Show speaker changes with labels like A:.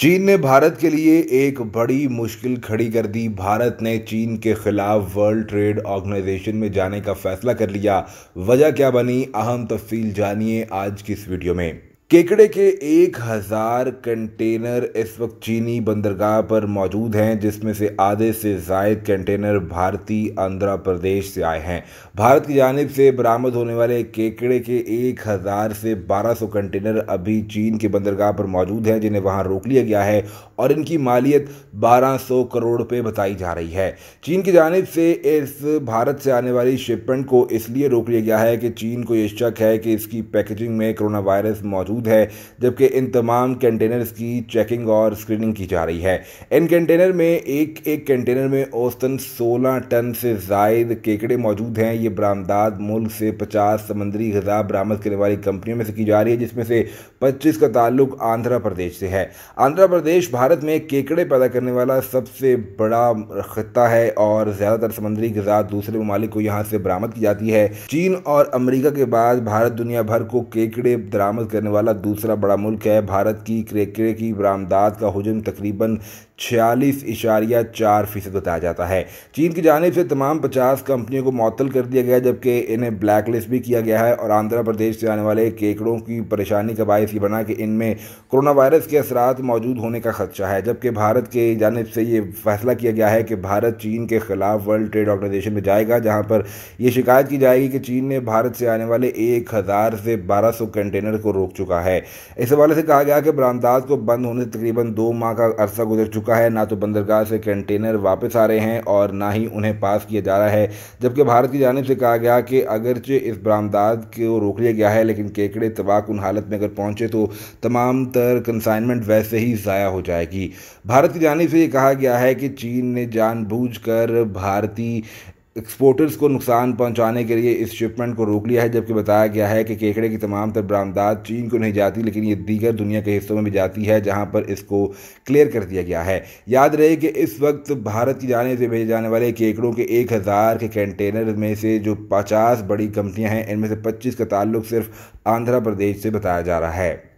A: चीन ने भारत के लिए एक बड़ी मुश्किल खड़ी कर दी भारत ने चीन के खिलाफ वर्ल्ड ट्रेड ऑर्गेनाइजेशन में जाने का फैसला कर लिया वजह क्या बनी अहम तफसील जानिए आज की इस वीडियो में केकड़े के एक हज़ार कंटेनर इस वक्त चीनी बंदरगाह पर मौजूद हैं जिसमें से आधे से जायद कंटेनर भारतीय आंध्र प्रदेश से आए हैं भारत की जानब से बरामद होने वाले केकड़े के एक हज़ार से बारह सौ कंटेनर अभी चीन के बंदरगाह पर मौजूद हैं जिन्हें वहां रोक लिया गया है और इनकी मालियत बारह सौ करोड़ रुपये बताई जा रही है चीन की जानब से इस भारत से आने वाली शिपमेंट को इसलिए रोक लिया गया है कि चीन को ये शक है कि इसकी पैकेजिंग में कोरोना वायरस मौजूद मौजूद है जबकि इन तमाम कंटेनर्स की चेकिंग और स्क्रीनिंग की जा रही है इन कंटेनर में एक एक कंटेनर में औसतन 16 टन से जायद केकड़े मौजूद हैं ये बरामदाद मुल्क से 50 समंदरी गजा बरामद करने वाली कंपनियों में से की जा रही है जिसमें से 25 का ताल्लुक आंध्र प्रदेश से है आंध्र प्रदेश भारत में केकड़े पैदा करने वाला सबसे बड़ा खत्ता है और ज़्यादातर समंदरी गजा दूसरे ममालिक को यहाँ से बरामद की जाती है चीन और अमरीका के बाद भारत दुनिया भर को केकड़े बरामद करने वाला वाला दूसरा बड़ा मुल्क है भारत की क्रेकरे की बरामदात का हजम तकरीबन छियालीस इशारिया चार फीसद बताया जाता है चीन की जानब से तमाम पचास कंपनियों को मअतल कर दिया गया जबकि इन्हें ब्लैक लिस्ट भी किया गया है और आंध्र प्रदेश से आने वाले केकड़ों की परेशानी का बायस ये बना कि इनमें कोरोना वायरस के असरात मौजूद होने का खदशा है जबकि भारत के जानब से ये फैसला किया गया है कि भारत चीन के खिलाफ वर्ल्ड ट्रेड ऑर्गेनाइजेशन में जाएगा जहाँ पर यह शिकायत की जाएगी कि चीन ने भारत से आने वाले एक हज़ार से बारह सौ कंटेनर को रोक चुका चुका है इस हवाले से कहा गया कि बरामदाज को बंद होने से तकरीबन दो माह का अरसा गुजर चुका है ना तो बंदरगाह से कंटेनर वापस आ रहे हैं और ना ही उन्हें पास किया जा रहा है जबकि भारत की जानब से कहा गया कि अगरचे इस बरामदाद को रोक लिया गया है लेकिन केकड़े तबाक उन हालत में अगर पहुंचे तो तमाम तर कंसाइनमेंट वैसे ही ज़ाया हो जाएगी भारत की जानब से ये कहा गया है कि चीन ने जानबूझ भारतीय एक्सपोर्टर्स को नुकसान पहुंचाने के लिए इस शिपमेंट को रोक लिया है जबकि बताया गया है कि केकड़े की तमाम तर बरामदात चीन को नहीं जाती लेकिन ये दीगर दुनिया के हिस्सों में भी जाती है जहां पर इसको क्लियर कर दिया गया है याद रहे कि इस वक्त भारत की जाने से भेजे जाने वाले केकड़ों के एक हज़ार के कंटेनर में से जो पचास बड़ी कंपनियाँ हैं इनमें से पच्चीस का ताल्लुक सिर्फ आंध्र प्रदेश से बताया जा रहा है